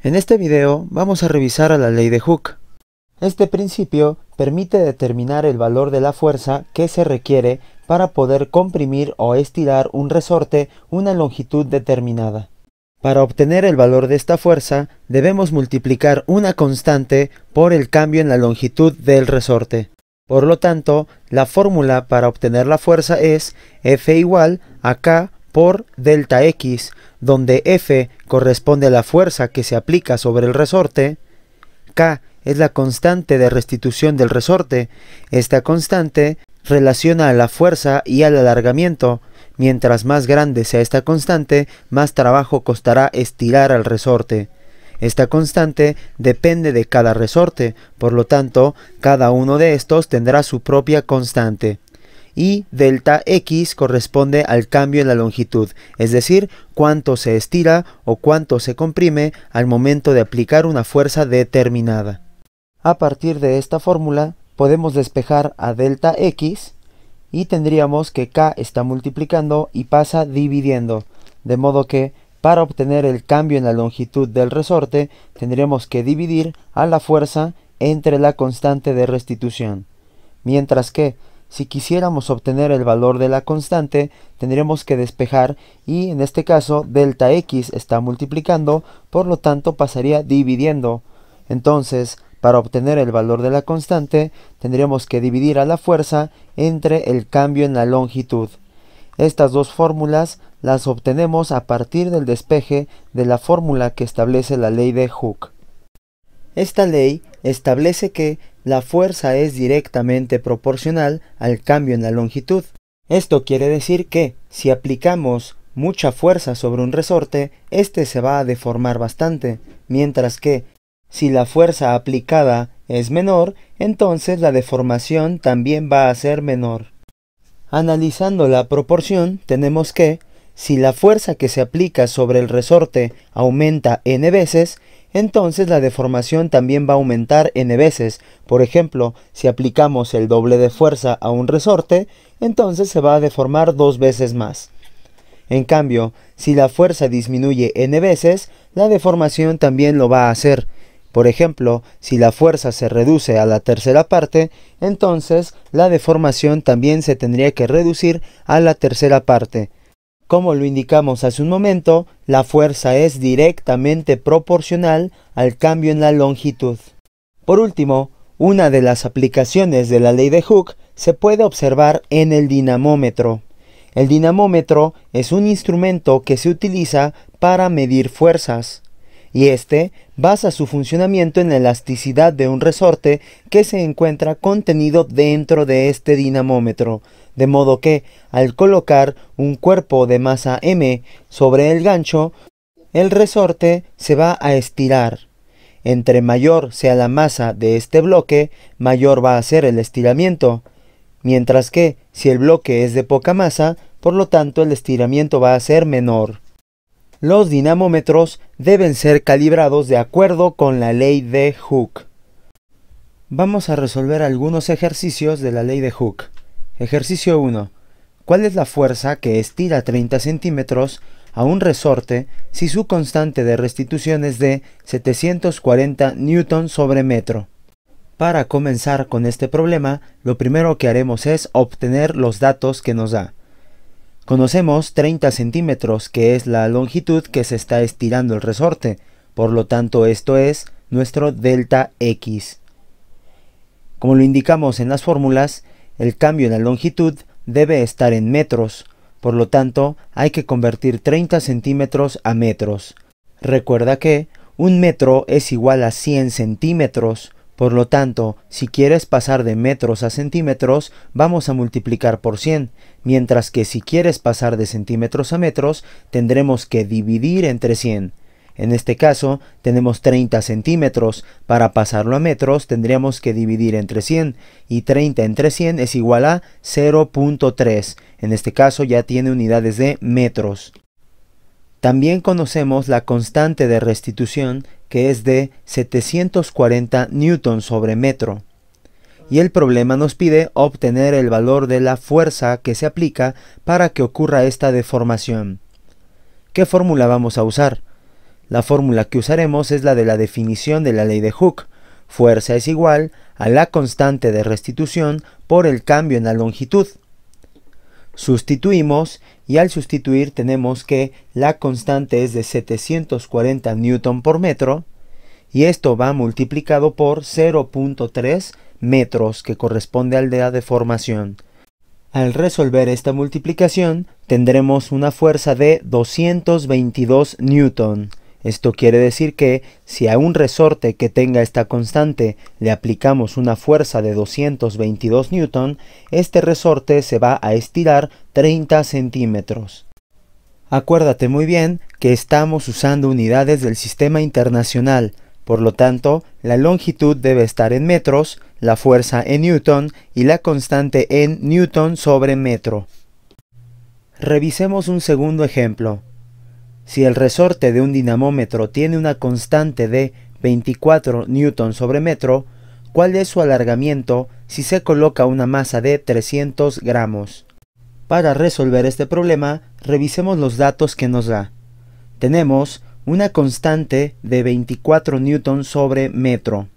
En este video vamos a revisar a la ley de Hooke. Este principio permite determinar el valor de la fuerza que se requiere para poder comprimir o estirar un resorte una longitud determinada. Para obtener el valor de esta fuerza debemos multiplicar una constante por el cambio en la longitud del resorte. Por lo tanto, la fórmula para obtener la fuerza es F igual a K por delta X, donde F corresponde a la fuerza que se aplica sobre el resorte, K es la constante de restitución del resorte. Esta constante relaciona a la fuerza y al alargamiento. Mientras más grande sea esta constante, más trabajo costará estirar al resorte. Esta constante depende de cada resorte, por lo tanto, cada uno de estos tendrá su propia constante y delta X corresponde al cambio en la longitud, es decir, cuánto se estira o cuánto se comprime al momento de aplicar una fuerza determinada. A partir de esta fórmula podemos despejar a delta X y tendríamos que K está multiplicando y pasa dividiendo, de modo que para obtener el cambio en la longitud del resorte tendríamos que dividir a la fuerza entre la constante de restitución, mientras que si quisiéramos obtener el valor de la constante, tendríamos que despejar y en este caso delta x está multiplicando, por lo tanto pasaría dividiendo. Entonces, para obtener el valor de la constante, tendríamos que dividir a la fuerza entre el cambio en la longitud. Estas dos fórmulas las obtenemos a partir del despeje de la fórmula que establece la ley de Hooke. Esta ley establece que la fuerza es directamente proporcional al cambio en la longitud. Esto quiere decir que, si aplicamos mucha fuerza sobre un resorte, éste se va a deformar bastante, mientras que, si la fuerza aplicada es menor, entonces la deformación también va a ser menor. Analizando la proporción, tenemos que, si la fuerza que se aplica sobre el resorte aumenta n veces, entonces la deformación también va a aumentar n veces. Por ejemplo, si aplicamos el doble de fuerza a un resorte, entonces se va a deformar dos veces más. En cambio, si la fuerza disminuye n veces, la deformación también lo va a hacer. Por ejemplo, si la fuerza se reduce a la tercera parte, entonces la deformación también se tendría que reducir a la tercera parte. Como lo indicamos hace un momento, la fuerza es directamente proporcional al cambio en la longitud. Por último, una de las aplicaciones de la ley de Hooke se puede observar en el dinamómetro. El dinamómetro es un instrumento que se utiliza para medir fuerzas y este basa su funcionamiento en la elasticidad de un resorte que se encuentra contenido dentro de este dinamómetro, de modo que, al colocar un cuerpo de masa m sobre el gancho, el resorte se va a estirar. Entre mayor sea la masa de este bloque, mayor va a ser el estiramiento, mientras que, si el bloque es de poca masa, por lo tanto el estiramiento va a ser menor. Los dinamómetros deben ser calibrados de acuerdo con la ley de Hooke. Vamos a resolver algunos ejercicios de la ley de Hooke. Ejercicio 1. ¿Cuál es la fuerza que estira 30 centímetros a un resorte si su constante de restitución es de 740 newton sobre metro? Para comenzar con este problema, lo primero que haremos es obtener los datos que nos da. Conocemos 30 centímetros, que es la longitud que se está estirando el resorte, por lo tanto esto es nuestro delta X. Como lo indicamos en las fórmulas, el cambio en la longitud debe estar en metros, por lo tanto hay que convertir 30 centímetros a metros. Recuerda que un metro es igual a 100 centímetros, por lo tanto, si quieres pasar de metros a centímetros, vamos a multiplicar por 100, mientras que si quieres pasar de centímetros a metros, tendremos que dividir entre 100. En este caso, tenemos 30 centímetros, para pasarlo a metros tendríamos que dividir entre 100, y 30 entre 100 es igual a 0.3, en este caso ya tiene unidades de metros. También conocemos la constante de restitución que es de 740 newtons sobre metro. Y el problema nos pide obtener el valor de la fuerza que se aplica para que ocurra esta deformación. ¿Qué fórmula vamos a usar? La fórmula que usaremos es la de la definición de la ley de Hooke. Fuerza es igual a la constante de restitución por el cambio en la longitud sustituimos y al sustituir tenemos que la constante es de 740 newton por metro y esto va multiplicado por 0.3 metros que corresponde al de formación. deformación. Al resolver esta multiplicación tendremos una fuerza de 222 newton. Esto quiere decir que, si a un resorte que tenga esta constante le aplicamos una fuerza de 222 Newton, este resorte se va a estirar 30 centímetros. Acuérdate muy bien que estamos usando unidades del sistema internacional, por lo tanto, la longitud debe estar en metros, la fuerza en Newton y la constante en Newton sobre metro. Revisemos un segundo ejemplo. Si el resorte de un dinamómetro tiene una constante de 24 N sobre metro, ¿cuál es su alargamiento si se coloca una masa de 300 gramos? Para resolver este problema, revisemos los datos que nos da. Tenemos una constante de 24 N sobre metro.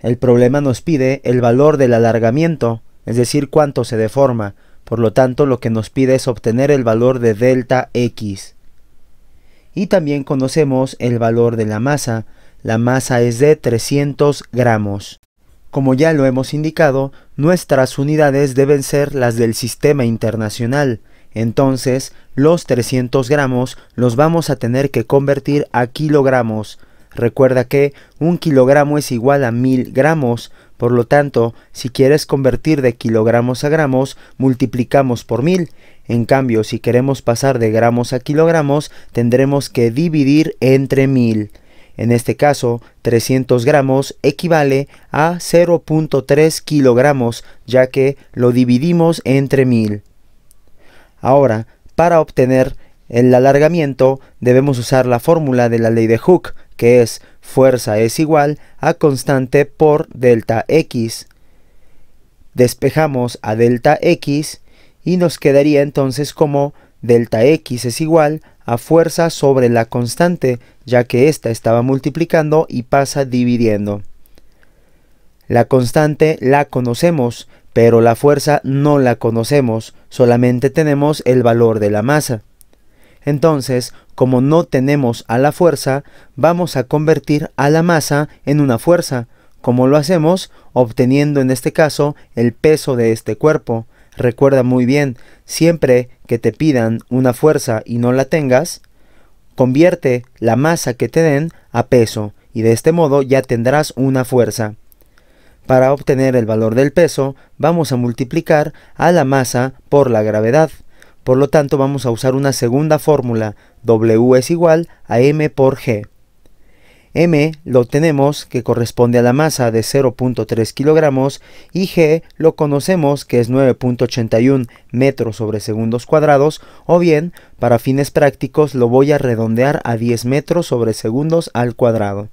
El problema nos pide el valor del alargamiento, es decir, cuánto se deforma. Por lo tanto, lo que nos pide es obtener el valor de delta x y también conocemos el valor de la masa. La masa es de 300 gramos. Como ya lo hemos indicado, nuestras unidades deben ser las del sistema internacional. Entonces, los 300 gramos los vamos a tener que convertir a kilogramos, Recuerda que un kilogramo es igual a mil gramos, por lo tanto, si quieres convertir de kilogramos a gramos, multiplicamos por mil. En cambio, si queremos pasar de gramos a kilogramos, tendremos que dividir entre mil. En este caso, 300 gramos equivale a 0.3 kilogramos, ya que lo dividimos entre mil. Ahora, para obtener el alargamiento, debemos usar la fórmula de la ley de Hooke, que es fuerza es igual a constante por delta x. Despejamos a delta x y nos quedaría entonces como delta x es igual a fuerza sobre la constante, ya que ésta estaba multiplicando y pasa dividiendo. La constante la conocemos, pero la fuerza no la conocemos, solamente tenemos el valor de la masa. Entonces, como no tenemos a la fuerza, vamos a convertir a la masa en una fuerza. como lo hacemos? Obteniendo en este caso el peso de este cuerpo. Recuerda muy bien, siempre que te pidan una fuerza y no la tengas, convierte la masa que te den a peso y de este modo ya tendrás una fuerza. Para obtener el valor del peso, vamos a multiplicar a la masa por la gravedad. Por lo tanto, vamos a usar una segunda fórmula, W es igual a M por G. M lo tenemos que corresponde a la masa de 0.3 kilogramos y G lo conocemos que es 9.81 metros sobre segundos cuadrados o bien para fines prácticos lo voy a redondear a 10 metros sobre segundos al cuadrado.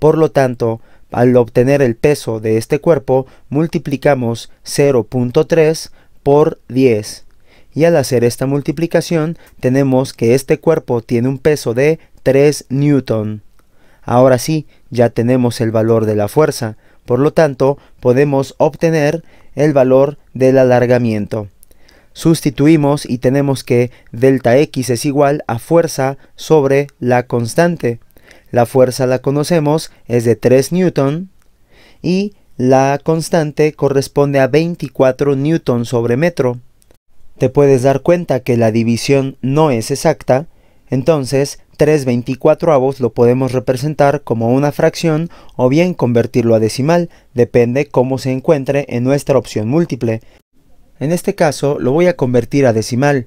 Por lo tanto, al obtener el peso de este cuerpo multiplicamos 0.3 por 10 y al hacer esta multiplicación tenemos que este cuerpo tiene un peso de 3 newton. Ahora sí, ya tenemos el valor de la fuerza, por lo tanto podemos obtener el valor del alargamiento. Sustituimos y tenemos que delta x es igual a fuerza sobre la constante. La fuerza la conocemos, es de 3 newton y la constante corresponde a 24 newton sobre metro te puedes dar cuenta que la división no es exacta, entonces 3 avos lo podemos representar como una fracción o bien convertirlo a decimal, depende cómo se encuentre en nuestra opción múltiple. En este caso lo voy a convertir a decimal.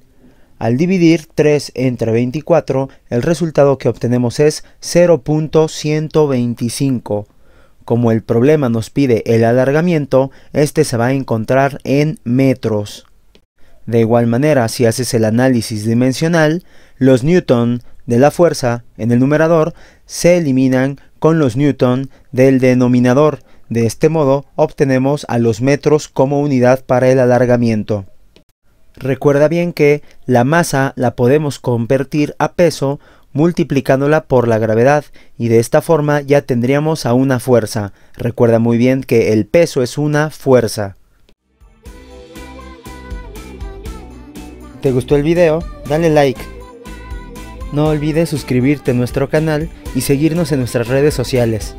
Al dividir 3 entre 24, el resultado que obtenemos es 0.125. Como el problema nos pide el alargamiento, este se va a encontrar en metros. De igual manera, si haces el análisis dimensional, los newton de la fuerza en el numerador se eliminan con los newton del denominador. De este modo obtenemos a los metros como unidad para el alargamiento. Recuerda bien que la masa la podemos convertir a peso multiplicándola por la gravedad y de esta forma ya tendríamos a una fuerza. Recuerda muy bien que el peso es una fuerza. ¿Te gustó el video? Dale like. No olvides suscribirte a nuestro canal y seguirnos en nuestras redes sociales.